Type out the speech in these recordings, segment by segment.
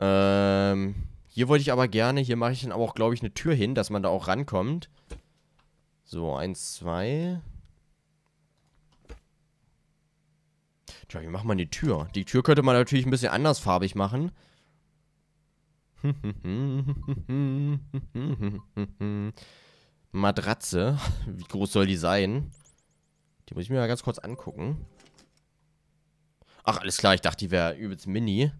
Ähm, hier wollte ich aber gerne, hier mache ich dann aber auch, glaube ich, eine Tür hin, dass man da auch rankommt. So, eins, zwei. Tja, wie macht man die Tür? Die Tür könnte man natürlich ein bisschen andersfarbig machen. Matratze. Wie groß soll die sein? Die muss ich mir mal ganz kurz angucken. Ach, alles klar. Ich dachte, die wäre übelst mini.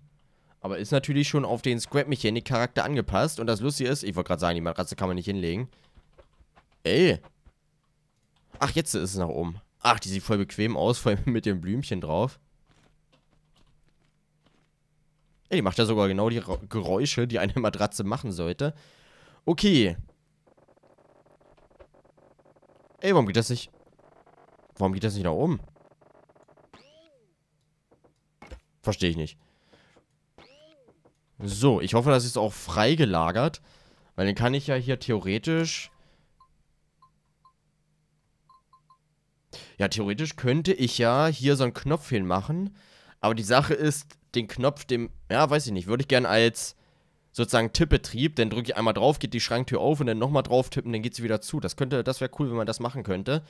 Aber ist natürlich schon auf den Scrap-Mechanik-Charakter angepasst. Und das Lustige ist, ich wollte gerade sagen, die Matratze kann man nicht hinlegen. Ey. Ach, jetzt ist es nach oben. Ach, die sieht voll bequem aus, vor allem mit dem Blümchen drauf. Ey, die macht ja sogar genau die Ra Geräusche, die eine Matratze machen sollte. Okay. Ey, warum geht das nicht... Warum geht das nicht nach oben? Verstehe ich nicht. So, ich hoffe, das ist auch freigelagert. Weil dann kann ich ja hier theoretisch... Ja, theoretisch könnte ich ja hier so einen Knopf hinmachen. Aber die Sache ist, den Knopf, dem... Ja, weiß ich nicht. Würde ich gerne als sozusagen Tippbetrieb. Dann drücke ich einmal drauf, geht die Schranktür auf und dann nochmal drauf tippen, dann geht sie wieder zu. Das könnte, das wäre cool, wenn man das machen könnte.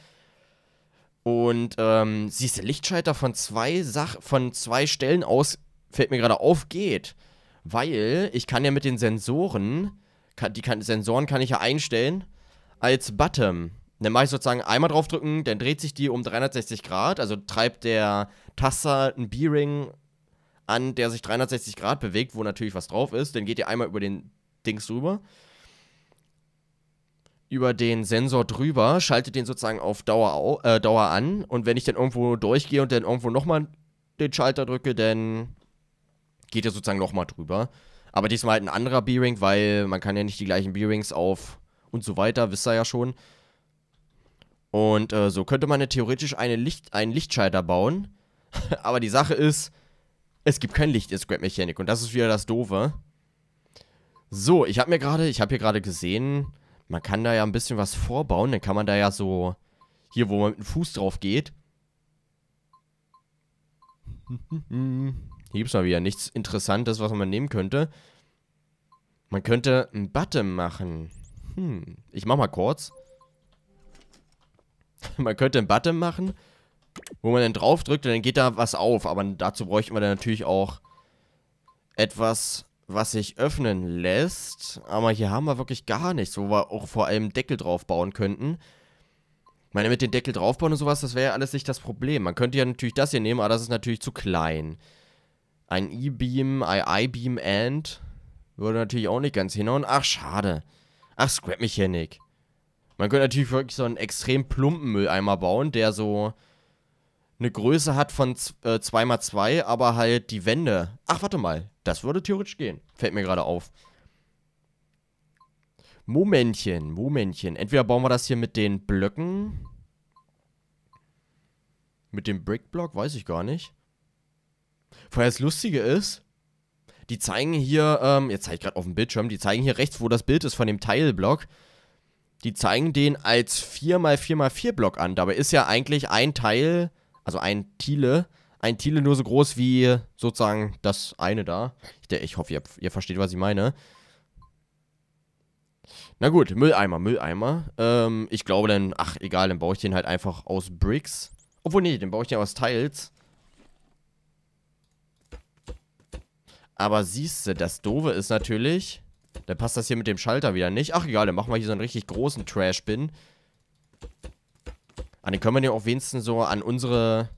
Und ähm, siehst du, Lichtschalter von zwei Sach von zwei Stellen aus, fällt mir gerade auf, geht weil ich kann ja mit den Sensoren, kann, die kann, Sensoren kann ich ja einstellen als Button. Dann mache ich sozusagen einmal draufdrücken, dann dreht sich die um 360 Grad, also treibt der Taster einen B-Ring an, der sich 360 Grad bewegt, wo natürlich was drauf ist. Dann geht ihr einmal über den Dings drüber. Über den Sensor drüber, schaltet den sozusagen auf Dauer, äh, Dauer an. Und wenn ich dann irgendwo durchgehe und dann irgendwo nochmal den Schalter drücke, dann geht ja sozusagen nochmal drüber. Aber diesmal halt ein anderer B-Ring, weil man kann ja nicht die gleichen B-Rings auf und so weiter, wisst ihr ja schon. Und äh, so könnte man ja theoretisch eine Licht, einen Lichtschalter bauen. Aber die Sache ist, es gibt kein Licht in Scrap-Mechanik. Und das ist wieder das Doofe. So, ich habe mir gerade, ich habe hier gerade gesehen, man kann da ja ein bisschen was vorbauen. Dann kann man da ja so, hier wo man mit dem Fuß drauf geht. Hier gibt es mal wieder nichts Interessantes, was man nehmen könnte. Man könnte ein Button machen. Hm, ich mach mal kurz. man könnte ein Button machen, wo man dann drauf drückt und dann geht da was auf. Aber dazu bräuchten wir dann natürlich auch etwas, was sich öffnen lässt. Aber hier haben wir wirklich gar nichts, wo wir auch vor allem Deckel drauf bauen könnten. Ich meine, mit dem Deckel draufbauen und sowas, das wäre ja alles nicht das Problem. Man könnte ja natürlich das hier nehmen, aber das ist natürlich zu klein. Ein E-Beam, I-Beam and. Würde natürlich auch nicht ganz hinhauen. Ach, schade. Ach, Scrap-Mechanik. Man könnte natürlich wirklich so einen extrem plumpen Mülleimer bauen, der so eine Größe hat von 2x2, äh, aber halt die Wände. Ach, warte mal. Das würde theoretisch gehen. Fällt mir gerade auf. Momentchen, Momentchen. Entweder bauen wir das hier mit den Blöcken. Mit dem Brickblock, weiß ich gar nicht. Vorher das Lustige ist, die zeigen hier, ähm, jetzt zeige ich gerade auf dem Bildschirm, die zeigen hier rechts, wo das Bild ist von dem Teilblock. Die zeigen den als 4x4x4-Block an. Dabei ist ja eigentlich ein Teil, also ein Tile, ein Tile nur so groß wie sozusagen das eine da. Ich, ich hoffe, ihr, ihr versteht, was ich meine. Na gut, Mülleimer, Mülleimer. Ähm, ich glaube dann, ach egal, dann baue ich den halt einfach aus Bricks. Obwohl, nee, den baue ich ja aus Teils. Aber siehst du, das Doofe ist natürlich, Da passt das hier mit dem Schalter wieder nicht. Ach egal, dann machen wir hier so einen richtig großen Trash-Bin. Ah, den können wir ja auch wenigstens so an unsere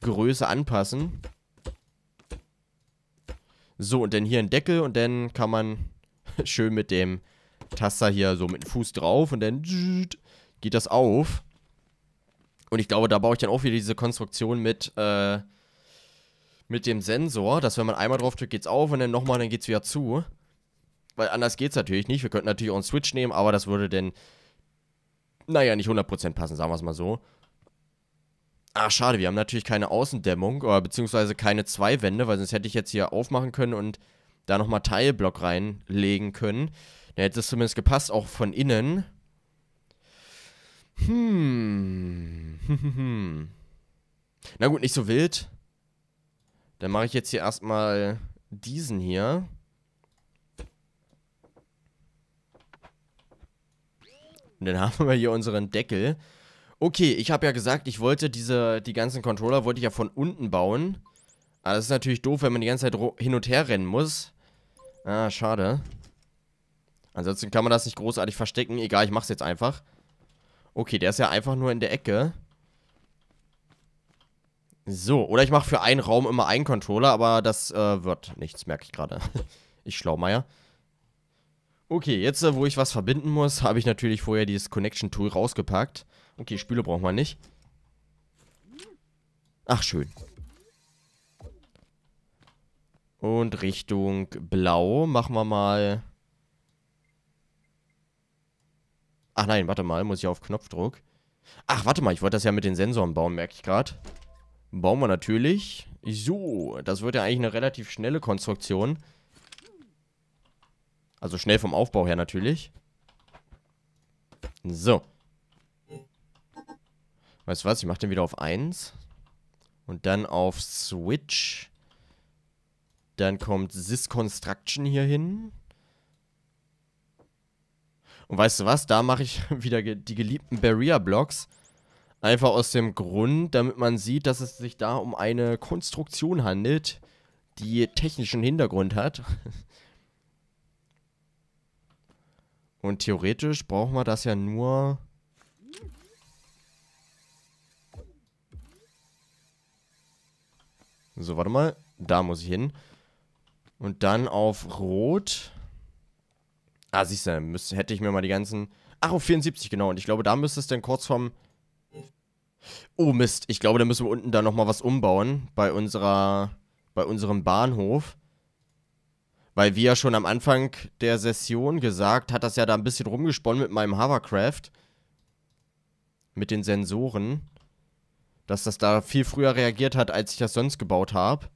Größe anpassen. So, und dann hier ein Deckel und dann kann man schön mit dem Taster hier so mit dem Fuß drauf und dann geht das auf. Und ich glaube, da baue ich dann auch wieder diese Konstruktion mit, äh, mit dem Sensor, dass wenn man einmal drauf draufdrückt, geht's auf und dann nochmal, dann geht's wieder zu. Weil anders geht's natürlich nicht. Wir könnten natürlich auch einen Switch nehmen, aber das würde denn, naja, nicht 100% passen, sagen wir es mal so. Ach, schade, wir haben natürlich keine Außendämmung, oder äh, beziehungsweise keine zwei Wände, weil sonst hätte ich jetzt hier aufmachen können und da nochmal Teilblock reinlegen können. Dann hätte es zumindest gepasst, auch von innen. Hm. Na gut, nicht so wild. Dann mache ich jetzt hier erstmal diesen hier. Und dann haben wir hier unseren Deckel. Okay, ich habe ja gesagt, ich wollte diese, die ganzen Controller wollte ich ja von unten bauen. Aber also das ist natürlich doof, wenn man die ganze Zeit hin und her rennen muss. Ah, schade. Ansonsten kann man das nicht großartig verstecken. Egal, ich mache es jetzt einfach. Okay, der ist ja einfach nur in der Ecke. So, oder ich mache für einen Raum immer einen Controller, aber das äh, wird nichts, merke ich gerade. ich Schlaumeier. Okay, jetzt, äh, wo ich was verbinden muss, habe ich natürlich vorher dieses Connection-Tool rausgepackt. Okay, Spüle brauchen wir nicht. Ach, schön. Und Richtung Blau machen wir mal... Ach nein, warte mal, muss ich auf Knopfdruck. Ach, warte mal, ich wollte das ja mit den Sensoren bauen, merke ich gerade. Bauen wir natürlich. So, das wird ja eigentlich eine relativ schnelle Konstruktion. Also schnell vom Aufbau her natürlich. So. Weißt du was, ich mache den wieder auf 1. Und dann auf Switch. Dann kommt Construction hier hin. Und weißt du was, da mache ich wieder die geliebten Barrier-Blocks. Einfach aus dem Grund, damit man sieht, dass es sich da um eine Konstruktion handelt, die technischen Hintergrund hat. Und theoretisch brauchen wir das ja nur... So, warte mal. Da muss ich hin. Und dann auf Rot. Ah, siehst du, müsste, hätte ich mir mal die ganzen... Ach, auf 74, genau. Und ich glaube, da müsste es dann kurz vom Oh Mist, ich glaube, da müssen wir unten da nochmal was umbauen bei unserer, bei unserem Bahnhof. Weil wie ja schon am Anfang der Session gesagt, hat das ja da ein bisschen rumgesponnen mit meinem Hovercraft. Mit den Sensoren. Dass das da viel früher reagiert hat, als ich das sonst gebaut habe.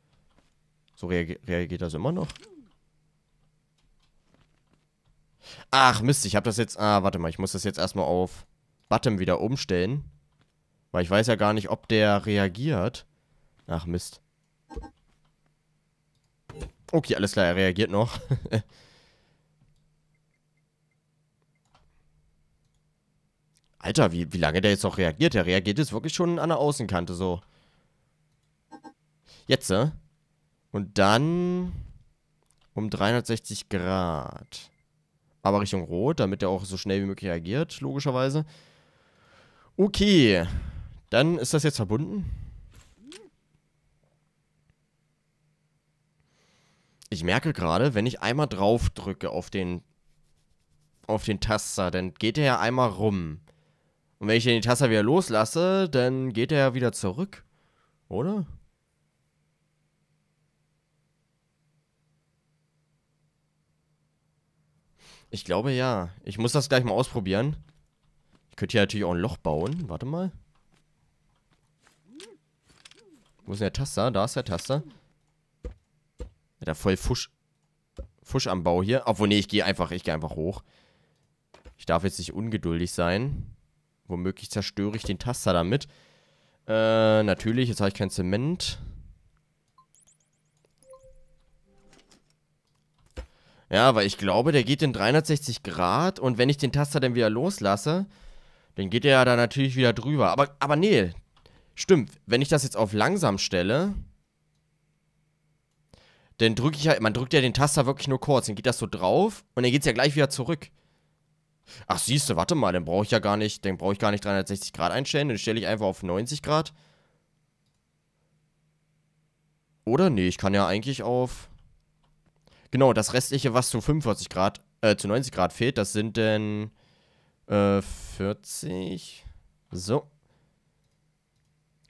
So reag reagiert das immer noch. Ach Mist, ich habe das jetzt... Ah, warte mal, ich muss das jetzt erstmal auf Button wieder umstellen. Weil ich weiß ja gar nicht, ob der reagiert. Ach, Mist. Okay, alles klar, er reagiert noch. Alter, wie, wie lange der jetzt noch reagiert? Der reagiert jetzt wirklich schon an der Außenkante so. Jetzt, äh? Und dann um 360 Grad. Aber Richtung Rot, damit er auch so schnell wie möglich reagiert, logischerweise. Okay. Dann ist das jetzt verbunden. Ich merke gerade, wenn ich einmal drauf drücke auf den auf den Taster, dann geht er ja einmal rum. Und wenn ich den Taster wieder loslasse, dann geht er ja wieder zurück. Oder? Ich glaube ja. Ich muss das gleich mal ausprobieren. Ich könnte hier natürlich auch ein Loch bauen. Warte mal. Wo ist denn der Taster? Da ist der Taster. Ja, da voll Fusch. Fusch am Bau hier. Obwohl, nee, ich gehe einfach, ich gehe einfach hoch. Ich darf jetzt nicht ungeduldig sein. Womöglich zerstöre ich den Taster damit. Äh, natürlich, jetzt habe ich kein Zement. Ja, weil ich glaube, der geht in 360 Grad und wenn ich den Taster dann wieder loslasse, dann geht er ja da natürlich wieder drüber. Aber, aber nee, Stimmt, wenn ich das jetzt auf langsam stelle, dann drücke ich ja, man drückt ja den Taster wirklich nur kurz, dann geht das so drauf und dann geht es ja gleich wieder zurück. Ach siehst du, warte mal, dann brauche ich ja gar nicht, dann brauche ich gar nicht 360 Grad einstellen, dann stelle ich einfach auf 90 Grad. Oder? Nee, ich kann ja eigentlich auf... Genau, das restliche, was zu 45 Grad, äh, zu 90 Grad fehlt, das sind denn, äh, 40... So.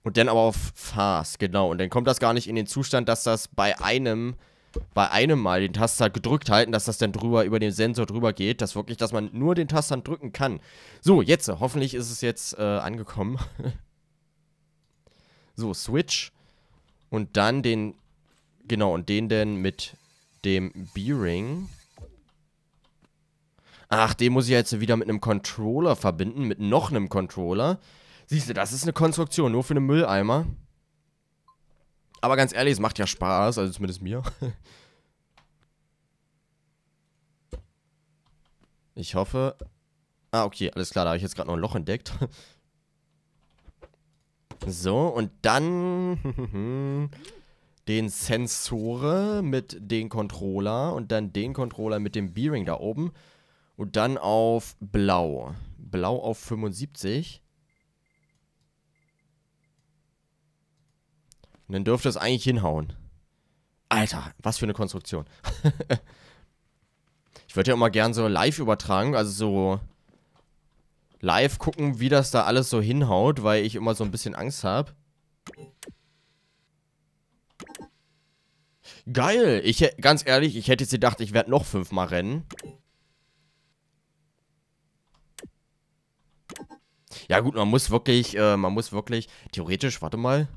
Und dann aber auf Fast, genau. Und dann kommt das gar nicht in den Zustand, dass das bei einem, bei einem Mal den Taster gedrückt halten, dass das dann drüber, über den Sensor drüber geht, dass wirklich, dass man nur den Taster drücken kann. So, jetzt, hoffentlich ist es jetzt äh, angekommen. so, Switch. Und dann den, genau, und den denn mit dem B-Ring. Ach, den muss ich jetzt wieder mit einem Controller verbinden, mit noch einem Controller. Siehst du, das ist eine Konstruktion, nur für einen Mülleimer. Aber ganz ehrlich, es macht ja Spaß, also zumindest mir. Ich hoffe... Ah, okay, alles klar, da habe ich jetzt gerade noch ein Loch entdeckt. So, und dann... den Sensore mit dem Controller und dann den Controller mit dem Bearing da oben. Und dann auf blau. Blau auf 75. Und dann dürfte es eigentlich hinhauen. Alter, was für eine Konstruktion. ich würde ja immer gern so live übertragen, also so live gucken, wie das da alles so hinhaut, weil ich immer so ein bisschen Angst habe. Geil! Ich, ganz ehrlich, ich hätte jetzt gedacht, ich werde noch fünfmal rennen. Ja gut, man muss wirklich, äh, man muss wirklich, theoretisch, warte mal.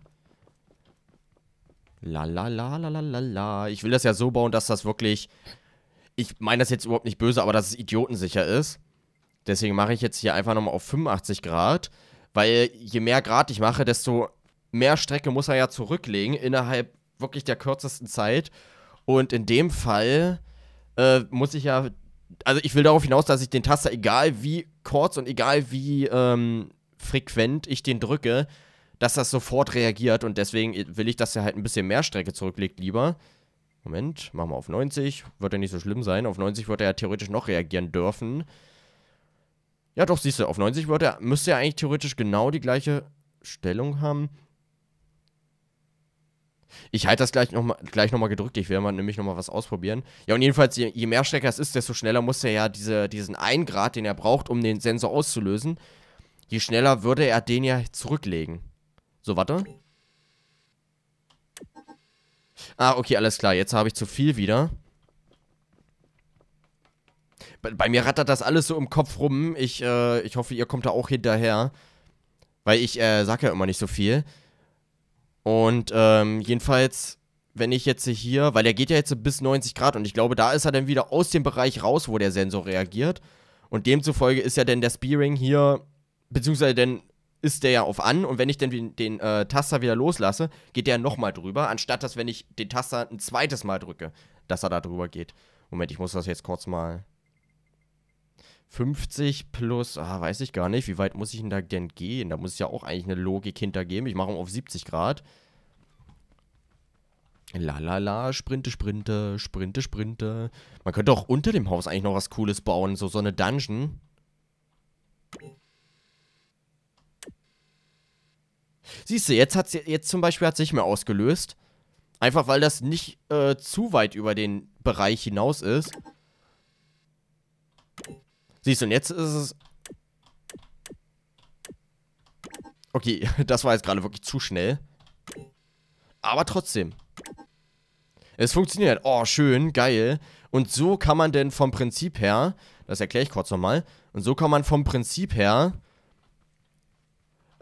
La la la la la la la. Ich will das ja so bauen, dass das wirklich. Ich meine das jetzt überhaupt nicht böse, aber dass es idiotensicher ist. Deswegen mache ich jetzt hier einfach nochmal auf 85 Grad, weil je mehr Grad ich mache, desto mehr Strecke muss er ja zurücklegen innerhalb wirklich der kürzesten Zeit. Und in dem Fall äh, muss ich ja. Also ich will darauf hinaus, dass ich den Taster, egal wie kurz und egal wie ähm, frequent ich den drücke, dass das sofort reagiert und deswegen will ich, dass er halt ein bisschen mehr Strecke zurücklegt lieber. Moment, machen wir auf 90. Wird ja nicht so schlimm sein. Auf 90 wird er ja theoretisch noch reagieren dürfen. Ja, doch, siehst du, auf 90 wird er, müsste er eigentlich theoretisch genau die gleiche Stellung haben. Ich halte das gleich nochmal gleich noch gedrückt. Ich werde mal nämlich nochmal was ausprobieren. Ja, und jedenfalls, je, je mehr Strecke es ist, desto schneller muss er ja diese, diesen 1 Grad, den er braucht, um den Sensor auszulösen, je schneller würde er den ja zurücklegen. So, warte. Ah, okay, alles klar. Jetzt habe ich zu viel wieder. Bei, bei, mir rattert das alles so im Kopf rum. Ich, äh, ich hoffe, ihr kommt da auch hinterher. Weil ich äh, sag ja immer nicht so viel. Und ähm, jedenfalls, wenn ich jetzt hier, weil der geht ja jetzt bis 90 Grad und ich glaube, da ist er dann wieder aus dem Bereich raus, wo der Sensor reagiert. Und demzufolge ist ja dann der Spearing hier, beziehungsweise denn ist der ja auf an und wenn ich den, den äh, Taster wieder loslasse, geht der nochmal drüber, anstatt dass, wenn ich den Taster ein zweites Mal drücke, dass er da drüber geht. Moment, ich muss das jetzt kurz mal. 50 plus, ah, weiß ich gar nicht, wie weit muss ich denn da denn gehen? Da muss es ja auch eigentlich eine Logik hintergeben. Ich mache ihn auf 70 Grad. Lalala, Sprinte, Sprinte, Sprinte, Sprinte. Man könnte auch unter dem Haus eigentlich noch was Cooles bauen, so, so eine Dungeon. Siehst du, jetzt hat jetzt zum Beispiel hat es nicht mehr ausgelöst. Einfach weil das nicht äh, zu weit über den Bereich hinaus ist. Siehst du, und jetzt ist es... Okay, das war jetzt gerade wirklich zu schnell. Aber trotzdem. Es funktioniert. Oh, schön, geil. Und so kann man denn vom Prinzip her, das erkläre ich kurz nochmal, und so kann man vom Prinzip her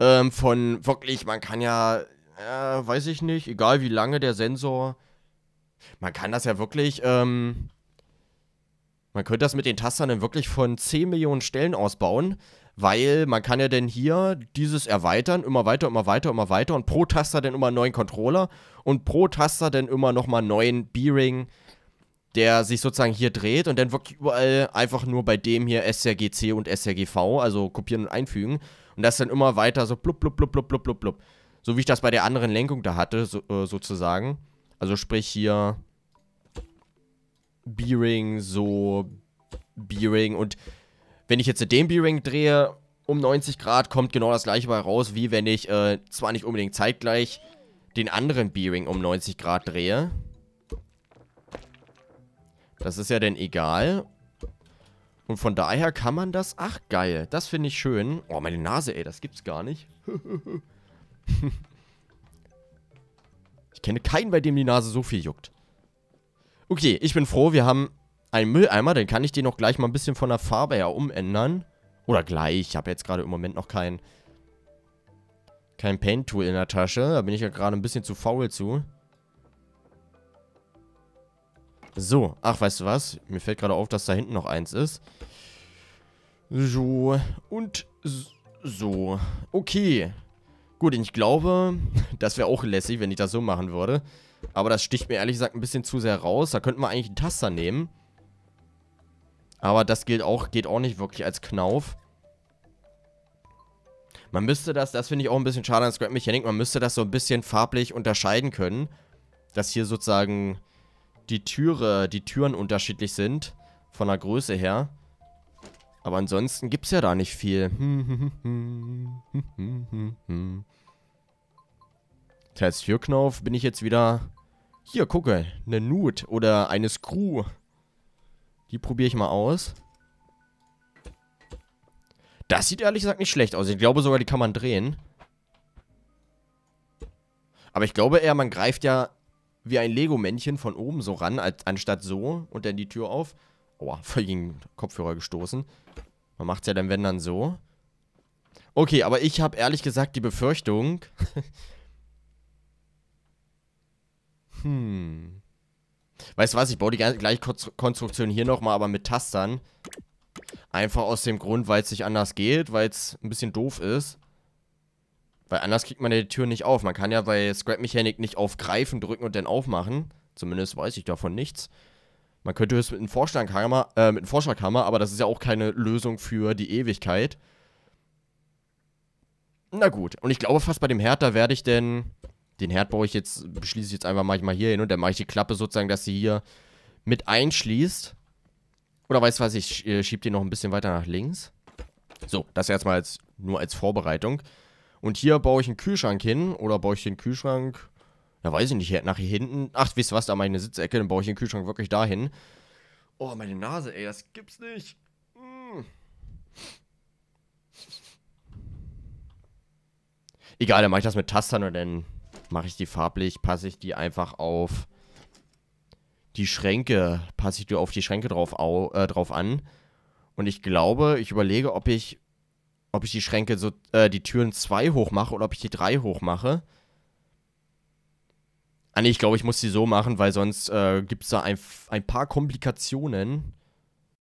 ähm, von wirklich, man kann ja, äh, weiß ich nicht, egal wie lange der Sensor, man kann das ja wirklich, ähm, man könnte das mit den Tastern dann wirklich von 10 Millionen Stellen ausbauen, weil man kann ja dann hier dieses erweitern, immer weiter, immer weiter, immer weiter und pro Taster dann immer einen neuen Controller und pro Taster dann immer nochmal einen neuen B-Ring, der sich sozusagen hier dreht und dann wirklich überall einfach nur bei dem hier SRGC und SRGV, also kopieren und einfügen. Und das dann immer weiter so blub, blub, blub, blub, blub, blub, blub. So wie ich das bei der anderen Lenkung da hatte, so, äh, sozusagen. Also sprich hier B-Ring, so B-Ring. Und wenn ich jetzt den B-Ring drehe um 90 Grad, kommt genau das gleiche bei raus, wie wenn ich äh, zwar nicht unbedingt zeitgleich den anderen B-Ring um 90 Grad drehe. Das ist ja dann egal. Und von daher kann man das... Ach, geil. Das finde ich schön. Oh, meine Nase, ey. Das gibt's gar nicht. ich kenne keinen, bei dem die Nase so viel juckt. Okay, ich bin froh. Wir haben einen Mülleimer. Dann kann ich den noch gleich mal ein bisschen von der Farbe her umändern. Oder gleich. Ich habe jetzt gerade im Moment noch kein... Kein Paint-Tool in der Tasche. Da bin ich ja gerade ein bisschen zu faul zu. So, ach, weißt du was? Mir fällt gerade auf, dass da hinten noch eins ist. So, und so. Okay. Gut, ich glaube, das wäre auch lässig, wenn ich das so machen würde. Aber das sticht mir ehrlich gesagt ein bisschen zu sehr raus. Da könnten wir eigentlich einen Taster nehmen. Aber das gilt auch, geht auch nicht wirklich als Knauf. Man müsste das, das finde ich auch ein bisschen schade an Scrap-Mechanik, man müsste das so ein bisschen farblich unterscheiden können. Dass hier sozusagen die Türe, die Türen unterschiedlich sind. Von der Größe her. Aber ansonsten gibt es ja da nicht viel. Test Türknauf bin ich jetzt wieder... Hier, gucke. Eine Nut oder eine Screw. Die probiere ich mal aus. Das sieht ehrlich gesagt nicht schlecht aus. Ich glaube sogar, die kann man drehen. Aber ich glaube eher, man greift ja wie ein Lego-Männchen von oben so ran, als, anstatt so und dann die Tür auf. Aua, voll gegen den Kopfhörer gestoßen. Man macht's ja dann, wenn dann so. Okay, aber ich habe ehrlich gesagt die Befürchtung. hm. Weißt du was, ich baue die gleiche Konstruktion hier nochmal, aber mit Tastern. Einfach aus dem Grund, weil es nicht anders geht, weil es ein bisschen doof ist. Weil anders kriegt man die Tür nicht auf. Man kann ja bei Scrap-Mechanik nicht auf Greifen drücken und dann aufmachen. Zumindest weiß ich davon nichts. Man könnte es mit einem Vorschlaghammer, äh, mit einem Vorschlaghammer, aber das ist ja auch keine Lösung für die Ewigkeit. Na gut. Und ich glaube fast bei dem Herd, da werde ich denn. Den Herd baue ich jetzt, beschließe ich jetzt einfach mal hier hin und dann mache ich die Klappe sozusagen, dass sie hier mit einschließt. Oder weißt du was, ich äh, schiebe den noch ein bisschen weiter nach links. So, das erstmal als, nur als Vorbereitung und hier baue ich einen Kühlschrank hin oder baue ich den Kühlschrank, ja weiß ich nicht, nach hier hinten. Ach, wisst ihr was, da meine Sitzecke, dann baue ich den Kühlschrank wirklich dahin. Oh, meine Nase, ey, das gibt's nicht. Mm. Egal, dann mache ich das mit Tastern und dann mache ich die farblich, passe ich die einfach auf die Schränke, passe ich die auf die Schränke drauf, au, äh, drauf an. Und ich glaube, ich überlege, ob ich ob ich die Schränke so, äh, die Türen zwei hoch mache oder ob ich die drei hoch mache. Ah nee, ich glaube, ich muss die so machen, weil sonst äh, gibt es da ein, ein paar Komplikationen.